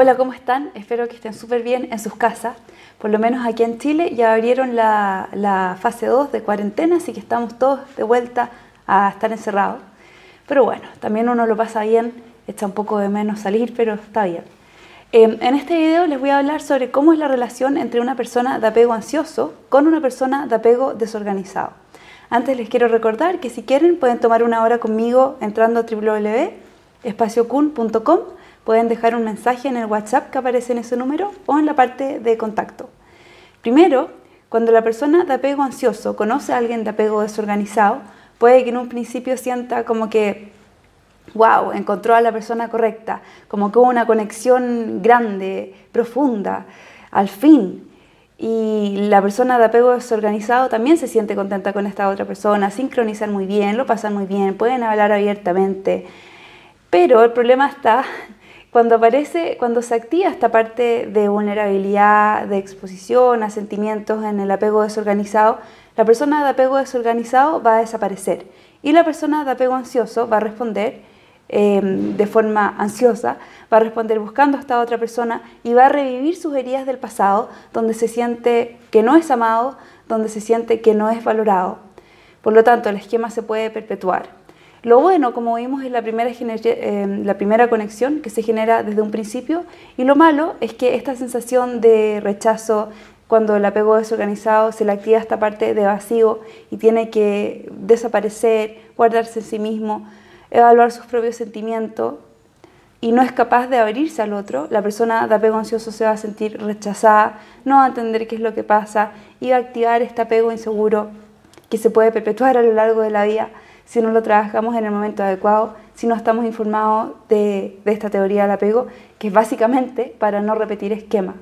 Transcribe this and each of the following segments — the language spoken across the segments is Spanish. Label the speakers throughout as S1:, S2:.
S1: Hola, ¿cómo están? Espero que estén súper bien en sus casas. Por lo menos aquí en Chile ya abrieron la, fase 2 de cuarentena, así que estamos todos de vuelta a estar encerrados. Pero bueno, también uno lo pasa bien, está un poco de menos salir, pero está bien. Em, en este video les voy a hablar sobre cómo es la relación entre una persona de apego ansioso con una persona de apego desorganizado. Antes les quiero recordar que si quieren pueden tomar una hora conmigo entrando a www espaciocun.com. Pueden dejar un mensaje en el WhatsApp que aparece en ese número o en la parte de contacto. Primero, cuando la persona de apego ansioso conoce a alguien de apego desorganizado, puede que en un principio sienta como que, wow, encontró a la persona correcta, como que hubo una conexión grande, profunda, al fin. Y la persona de apego desorganizado también se siente contenta con esta otra persona, sincronizan muy bien, lo pasan muy bien, pueden hablar abiertamente, pero el problema está cuando aparece, cuando se activa esta parte de vulnerabilidad, de exposición a sentimientos en el apego desorganizado, la persona de apego desorganizado va a desaparecer y la persona de apego ansioso va a responder em, de forma ansiosa, va a responder buscando a esta otra persona y va a revivir sus heridas del pasado, donde se siente que no es amado, donde se siente que no es valorado. Por lo tanto, el esquema se puede perpetuar. Lo bueno, como vimos, es eh, la primera, conexión que se genera desde un principio y lo malo es que esta sensación de rechazo cuando el apego es organizado, se le activa esta parte de vacío y tiene que desaparecer, guardarse en sí mismo, evaluar sus propios sentimientos y no es capaz de abrirse al otro, la persona de apego ansioso se va a sentir rechazada, no va a entender qué es lo que pasa y va a activar este apego inseguro que se puede perpetuar a lo largo de la vida si no lo trabajamos en el momento adecuado, si no estamos informados de, esta teoría del apego, que es básicamente para no repetir esquema.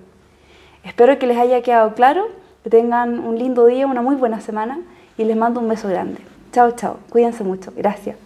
S1: Espero que les haya quedado claro, que tengan un lindo día, una muy buena semana y les mando un beso grande. Chao, chao, cuídense mucho, gracias.